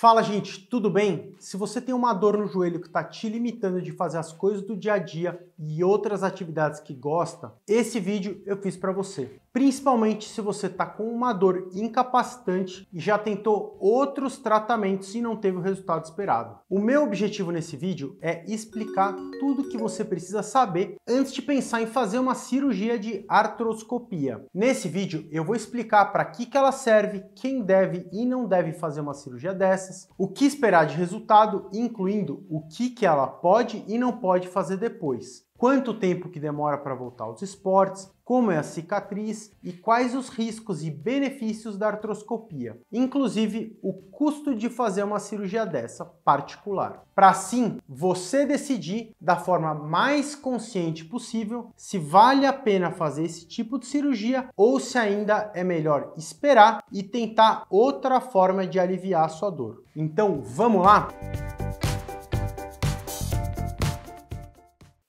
Fala, gente, tudo bem? Se você tem uma dor no joelho que está te limitando de fazer as coisas do dia a dia e outras atividades que gosta, esse vídeo eu fiz para você principalmente se você está com uma dor incapacitante e já tentou outros tratamentos e não teve o resultado esperado. O meu objetivo nesse vídeo é explicar tudo que você precisa saber antes de pensar em fazer uma cirurgia de artroscopia. Nesse vídeo eu vou explicar para que, que ela serve, quem deve e não deve fazer uma cirurgia dessas, o que esperar de resultado, incluindo o que, que ela pode e não pode fazer depois quanto tempo que demora para voltar aos esportes, como é a cicatriz e quais os riscos e benefícios da artroscopia, inclusive o custo de fazer uma cirurgia dessa particular. Para assim você decidir da forma mais consciente possível se vale a pena fazer esse tipo de cirurgia ou se ainda é melhor esperar e tentar outra forma de aliviar a sua dor. Então vamos lá?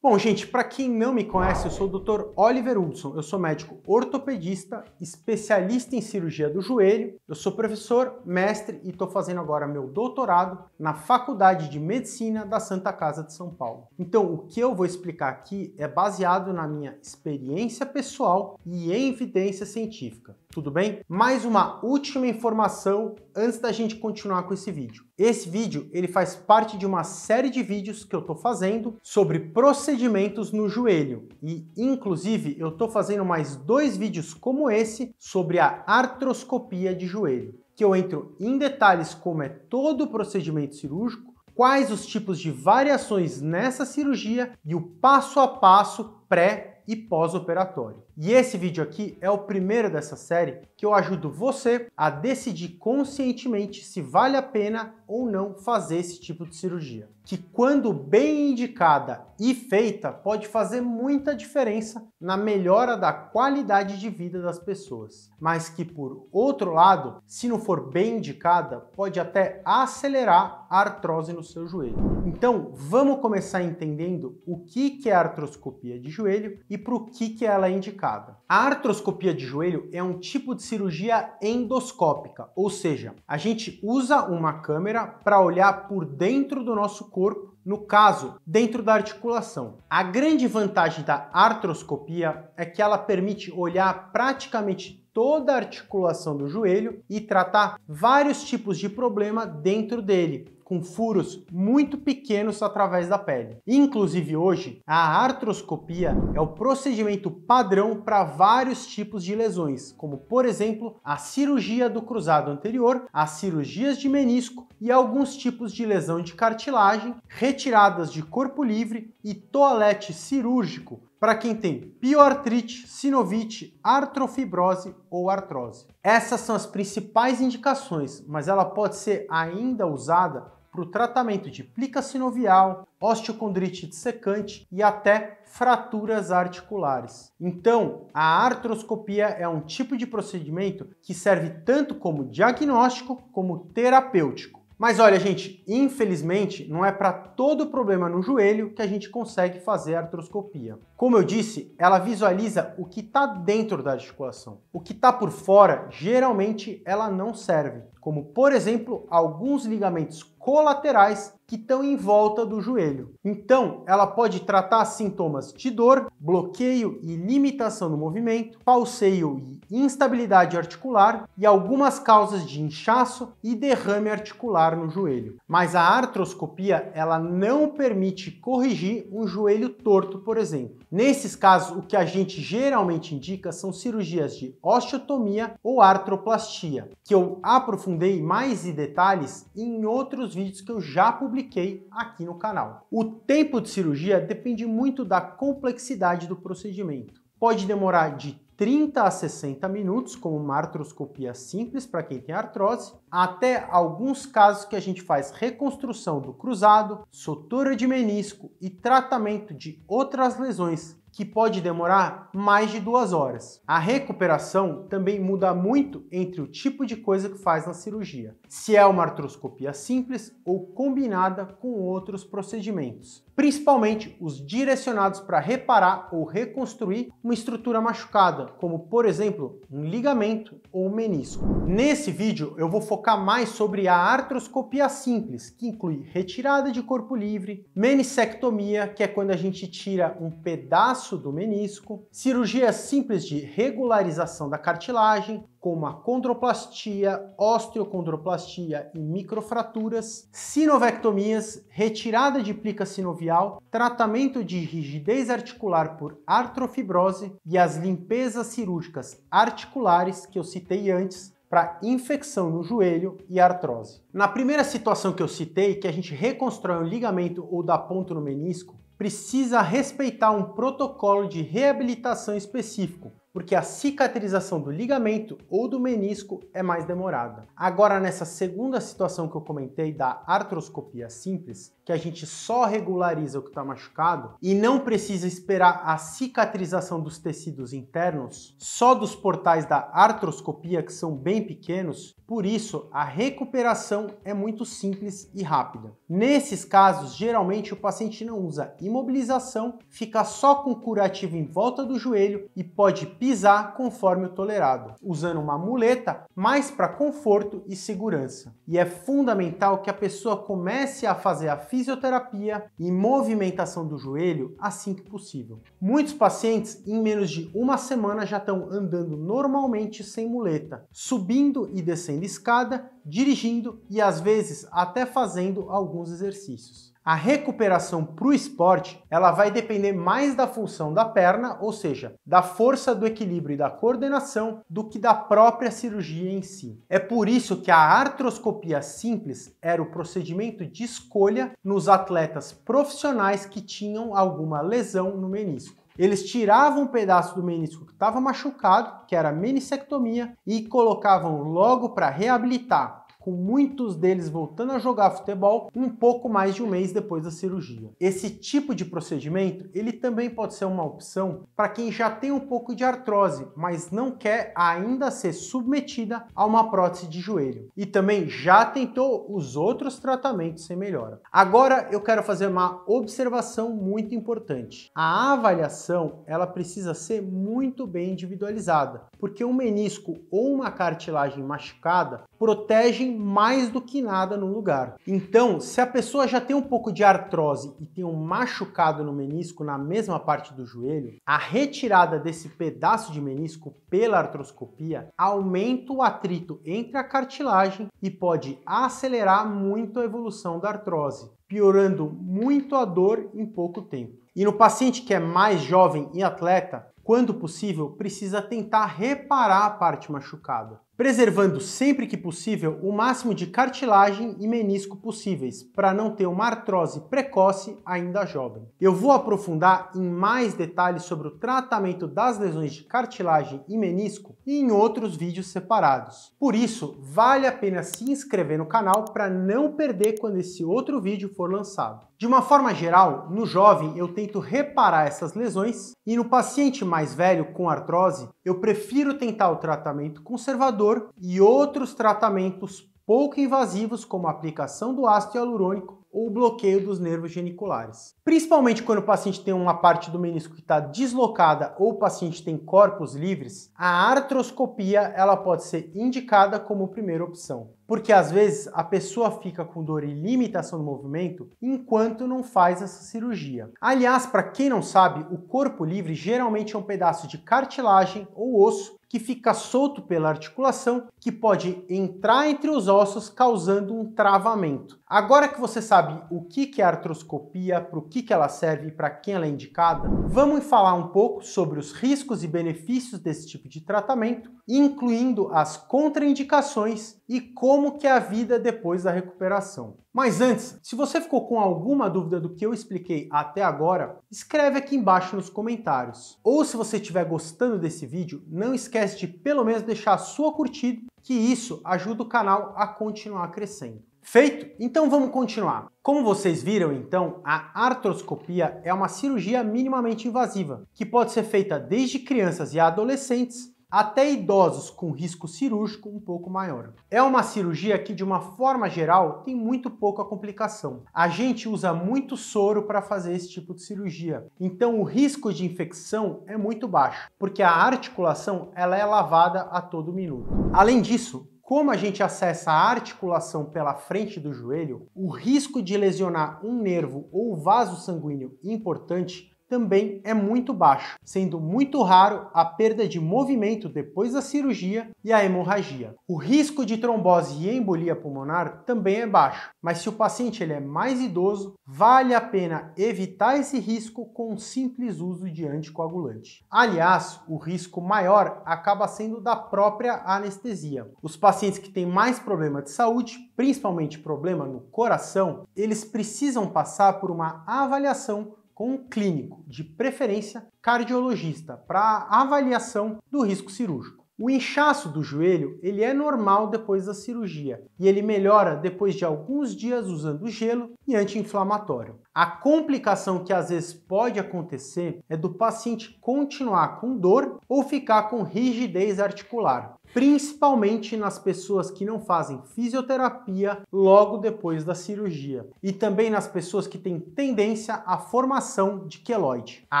Bom, gente, para quem não me conhece, eu sou o Dr. Oliver Hudson. Eu sou médico ortopedista, especialista em cirurgia do joelho. Eu sou professor, mestre e estou fazendo agora meu doutorado na Faculdade de Medicina da Santa Casa de São Paulo. Então, o que eu vou explicar aqui é baseado na minha experiência pessoal e em evidência científica tudo bem? Mais uma última informação antes da gente continuar com esse vídeo. Esse vídeo ele faz parte de uma série de vídeos que eu estou fazendo sobre procedimentos no joelho e, inclusive, eu estou fazendo mais dois vídeos como esse sobre a artroscopia de joelho, que eu entro em detalhes como é todo o procedimento cirúrgico, quais os tipos de variações nessa cirurgia e o passo a passo pré e pós-operatório. E esse vídeo aqui é o primeiro dessa série que eu ajudo você a decidir conscientemente se vale a pena ou não fazer esse tipo de cirurgia, que quando bem indicada e feita pode fazer muita diferença na melhora da qualidade de vida das pessoas, mas que por outro lado, se não for bem indicada, pode até acelerar a artrose no seu joelho. Então, vamos começar entendendo o que é artroscopia de joelho e e para o que, que ela é indicada. A artroscopia de joelho é um tipo de cirurgia endoscópica, ou seja, a gente usa uma câmera para olhar por dentro do nosso corpo no caso, dentro da articulação. A grande vantagem da artroscopia é que ela permite olhar praticamente toda a articulação do joelho e tratar vários tipos de problema dentro dele, com furos muito pequenos através da pele. Inclusive hoje, a artroscopia é o procedimento padrão para vários tipos de lesões, como por exemplo a cirurgia do cruzado anterior, as cirurgias de menisco e alguns tipos de lesão de cartilagem, retiradas de corpo livre e toalete cirúrgico para quem tem pioartrite, sinovite, artrofibrose ou artrose. Essas são as principais indicações, mas ela pode ser ainda usada para o tratamento de plica sinovial, osteocondrite secante e até fraturas articulares. Então, a artroscopia é um tipo de procedimento que serve tanto como diagnóstico como terapêutico. Mas olha, gente, infelizmente não é para todo problema no joelho que a gente consegue fazer a artroscopia. Como eu disse, ela visualiza o que está dentro da articulação. O que está por fora, geralmente ela não serve como por exemplo alguns ligamentos colaterais que estão em volta do joelho. Então, ela pode tratar sintomas de dor, bloqueio e limitação no movimento, falseio e instabilidade articular e algumas causas de inchaço e derrame articular no joelho. Mas a artroscopia, ela não permite corrigir um joelho torto, por exemplo. Nesses casos, o que a gente geralmente indica são cirurgias de osteotomia ou artroplastia, que eu aprofundo aprofundei mais em detalhes em outros vídeos que eu já publiquei aqui no canal. O tempo de cirurgia depende muito da complexidade do procedimento. Pode demorar de 30 a 60 minutos, como uma artroscopia simples para quem tem artrose, até alguns casos que a gente faz reconstrução do cruzado, sutura de menisco e tratamento de outras lesões, que pode demorar mais de duas horas. A recuperação também muda muito entre o tipo de coisa que faz na cirurgia, se é uma artroscopia simples ou combinada com outros procedimentos, principalmente os direcionados para reparar ou reconstruir uma estrutura machucada, como por exemplo um ligamento ou um menisco. Nesse vídeo eu vou focar mais sobre a artroscopia simples, que inclui retirada de corpo livre, menissectomia, que é quando a gente tira um pedaço espaço do menisco, cirurgias simples de regularização da cartilagem, como a condroplastia, osteocondroplastia e microfraturas, sinovectomias, retirada de plica sinovial, tratamento de rigidez articular por artrofibrose e as limpezas cirúrgicas articulares que eu citei antes para infecção no joelho e artrose. Na primeira situação que eu citei, que a gente reconstrói um ligamento ou dá ponto no menisco, precisa respeitar um protocolo de reabilitação específico, porque a cicatrização do ligamento ou do menisco é mais demorada. Agora, nessa segunda situação que eu comentei da artroscopia simples, que a gente só regulariza o que está machucado e não precisa esperar a cicatrização dos tecidos internos, só dos portais da artroscopia, que são bem pequenos, por isso a recuperação é muito simples e rápida. Nesses casos, geralmente o paciente não usa imobilização, fica só com curativo em volta do joelho e pode pisar conforme o tolerado, usando uma muleta mais para conforto e segurança. E é fundamental que a pessoa comece a fazer a fisioterapia e movimentação do joelho assim que possível. Muitos pacientes em menos de uma semana já estão andando normalmente sem muleta, subindo e descendo escada, dirigindo e às vezes até fazendo alguns exercícios. A recuperação para o esporte ela vai depender mais da função da perna, ou seja, da força do equilíbrio e da coordenação, do que da própria cirurgia em si. É por isso que a artroscopia simples era o procedimento de escolha nos atletas profissionais que tinham alguma lesão no menisco. Eles tiravam um pedaço do menisco que estava machucado, que era meniscectomia, e colocavam logo para reabilitar com muitos deles voltando a jogar futebol um pouco mais de um mês depois da cirurgia. Esse tipo de procedimento ele também pode ser uma opção para quem já tem um pouco de artrose, mas não quer ainda ser submetida a uma prótese de joelho e também já tentou os outros tratamentos sem melhora. Agora eu quero fazer uma observação muito importante. A avaliação ela precisa ser muito bem individualizada, porque um menisco ou uma cartilagem machucada protegem mais do que nada no lugar. Então, se a pessoa já tem um pouco de artrose e tem um machucado no menisco na mesma parte do joelho, a retirada desse pedaço de menisco pela artroscopia aumenta o atrito entre a cartilagem e pode acelerar muito a evolução da artrose, piorando muito a dor em pouco tempo. E no paciente que é mais jovem e atleta, quando possível, precisa tentar reparar a parte machucada preservando sempre que possível o máximo de cartilagem e menisco possíveis, para não ter uma artrose precoce ainda jovem. Eu vou aprofundar em mais detalhes sobre o tratamento das lesões de cartilagem e menisco em outros vídeos separados. Por isso, vale a pena se inscrever no canal para não perder quando esse outro vídeo for lançado. De uma forma geral, no jovem eu tento reparar essas lesões e no paciente mais velho com artrose, eu prefiro tentar o tratamento conservador e outros tratamentos pouco invasivos, como a aplicação do ácido hialurônico ou bloqueio dos nervos geniculares. Principalmente quando o paciente tem uma parte do menisco que está deslocada ou o paciente tem corpos livres, a artroscopia ela pode ser indicada como primeira opção. Porque às vezes a pessoa fica com dor e limitação do movimento enquanto não faz essa cirurgia. Aliás, para quem não sabe, o corpo livre geralmente é um pedaço de cartilagem ou osso que fica solto pela articulação, que pode entrar entre os ossos causando um travamento. Agora que você sabe o que é artroscopia, para o que ela serve e para quem ela é indicada, vamos falar um pouco sobre os riscos e benefícios desse tipo de tratamento, incluindo as contraindicações e como que é a vida depois da recuperação. Mas antes, se você ficou com alguma dúvida do que eu expliquei até agora, escreve aqui embaixo nos comentários. Ou se você estiver gostando desse vídeo, não esquece de pelo menos deixar a sua curtida, que isso ajuda o canal a continuar crescendo. Feito? Então vamos continuar. Como vocês viram, então, a artroscopia é uma cirurgia minimamente invasiva, que pode ser feita desde crianças e adolescentes até idosos com risco cirúrgico um pouco maior. É uma cirurgia que, de uma forma geral, tem muito pouca complicação. A gente usa muito soro para fazer esse tipo de cirurgia, então o risco de infecção é muito baixo, porque a articulação ela é lavada a todo minuto. Além disso, como a gente acessa a articulação pela frente do joelho, o risco de lesionar um nervo ou vaso sanguíneo importante também é muito baixo, sendo muito raro a perda de movimento depois da cirurgia e a hemorragia. O risco de trombose e embolia pulmonar também é baixo, mas se o paciente ele é mais idoso, vale a pena evitar esse risco com um simples uso de anticoagulante. Aliás, o risco maior acaba sendo da própria anestesia. Os pacientes que têm mais problema de saúde, principalmente problema no coração, eles precisam passar por uma avaliação com um clínico, de preferência cardiologista, para avaliação do risco cirúrgico. O inchaço do joelho ele é normal depois da cirurgia e ele melhora depois de alguns dias usando gelo e anti-inflamatório. A complicação que às vezes pode acontecer é do paciente continuar com dor ou ficar com rigidez articular, principalmente nas pessoas que não fazem fisioterapia logo depois da cirurgia e também nas pessoas que têm tendência à formação de queloide. A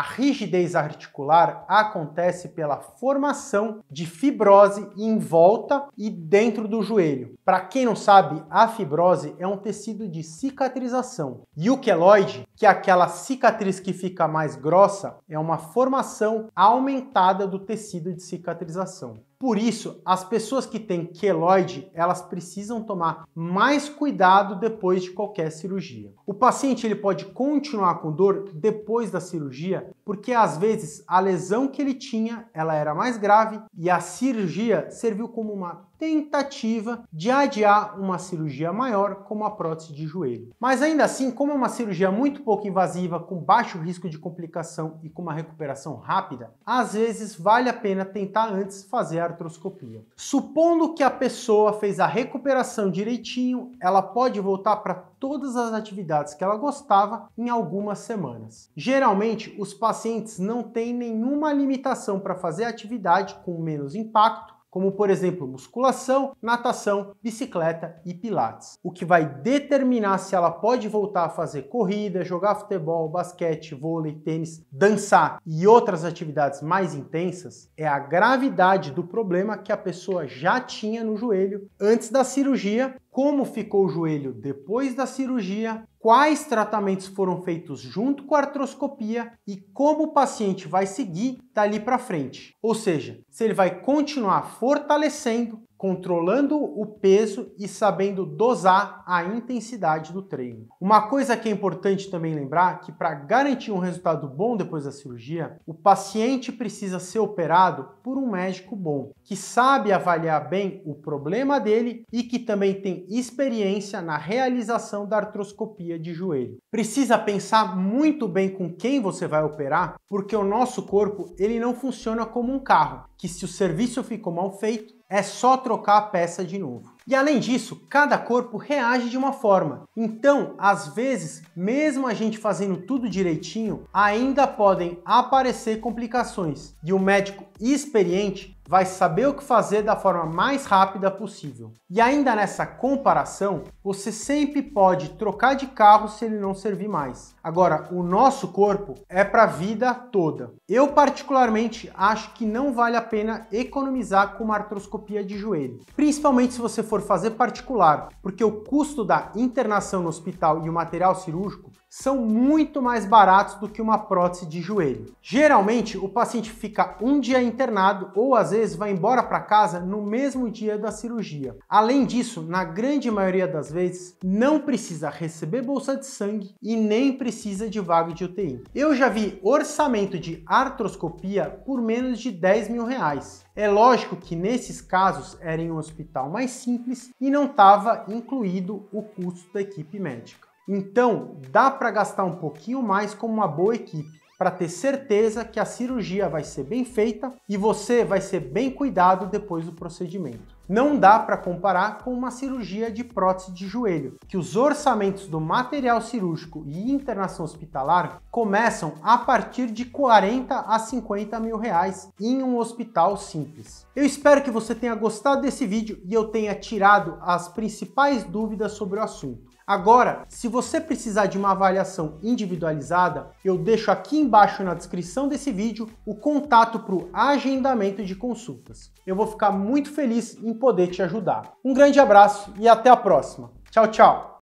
rigidez articular acontece pela formação de fibrose em volta e dentro do joelho. Para quem não sabe, a fibrose é um tecido de cicatrização e o queloide, que é aquela cicatriz que fica mais grossa, é uma formação aumentada do tecido de cicatrização. Por isso, as pessoas que têm queloide, elas precisam tomar mais cuidado depois de qualquer cirurgia. O paciente ele pode continuar com dor depois da cirurgia, porque às vezes a lesão que ele tinha, ela era mais grave e a cirurgia serviu como uma tentativa de adiar uma cirurgia maior, como a prótese de joelho. Mas ainda assim, como é uma cirurgia muito pouco invasiva, com baixo risco de complicação e com uma recuperação rápida, às vezes vale a pena tentar antes fazer a artroscopia. Supondo que a pessoa fez a recuperação direitinho, ela pode voltar para todas as atividades que ela gostava em algumas semanas. Geralmente, os pacientes não têm nenhuma limitação para fazer atividade com menos impacto como por exemplo musculação, natação, bicicleta e pilates, o que vai determinar se ela pode voltar a fazer corrida, jogar futebol, basquete, vôlei, tênis, dançar e outras atividades mais intensas é a gravidade do problema que a pessoa já tinha no joelho antes da cirurgia como ficou o joelho depois da cirurgia, quais tratamentos foram feitos junto com a artroscopia e como o paciente vai seguir dali para frente. Ou seja, se ele vai continuar fortalecendo controlando o peso e sabendo dosar a intensidade do treino. Uma coisa que é importante também lembrar que para garantir um resultado bom depois da cirurgia, o paciente precisa ser operado por um médico bom, que sabe avaliar bem o problema dele e que também tem experiência na realização da artroscopia de joelho. Precisa pensar muito bem com quem você vai operar, porque o nosso corpo ele não funciona como um carro que se o serviço ficou mal feito, é só trocar a peça de novo. E além disso, cada corpo reage de uma forma. Então, às vezes, mesmo a gente fazendo tudo direitinho, ainda podem aparecer complicações. E o médico experiente vai saber o que fazer da forma mais rápida possível. E ainda nessa comparação, você sempre pode trocar de carro se ele não servir mais. Agora, o nosso corpo é para a vida toda. Eu particularmente acho que não vale a pena economizar com uma artroscopia de joelho, principalmente se você for fazer particular, porque o custo da internação no hospital e o material cirúrgico são muito mais baratos do que uma prótese de joelho. Geralmente, o paciente fica um dia internado ou às vezes vai embora para casa no mesmo dia da cirurgia. Além disso, na grande maioria das vezes, não precisa receber bolsa de sangue e nem precisa de vaga de UTI. Eu já vi orçamento de artroscopia por menos de 10 mil reais. É lógico que nesses casos era em um hospital mais simples e não estava incluído o custo da equipe médica. Então, dá para gastar um pouquinho mais com uma boa equipe, para ter certeza que a cirurgia vai ser bem feita e você vai ser bem cuidado depois do procedimento. Não dá para comparar com uma cirurgia de prótese de joelho, que os orçamentos do material cirúrgico e internação hospitalar começam a partir de 40 a 50 mil reais em um hospital simples. Eu espero que você tenha gostado desse vídeo e eu tenha tirado as principais dúvidas sobre o assunto. Agora, se você precisar de uma avaliação individualizada, eu deixo aqui embaixo na descrição desse vídeo o contato para o agendamento de consultas. Eu vou ficar muito feliz em poder te ajudar. Um grande abraço e até a próxima. Tchau, tchau!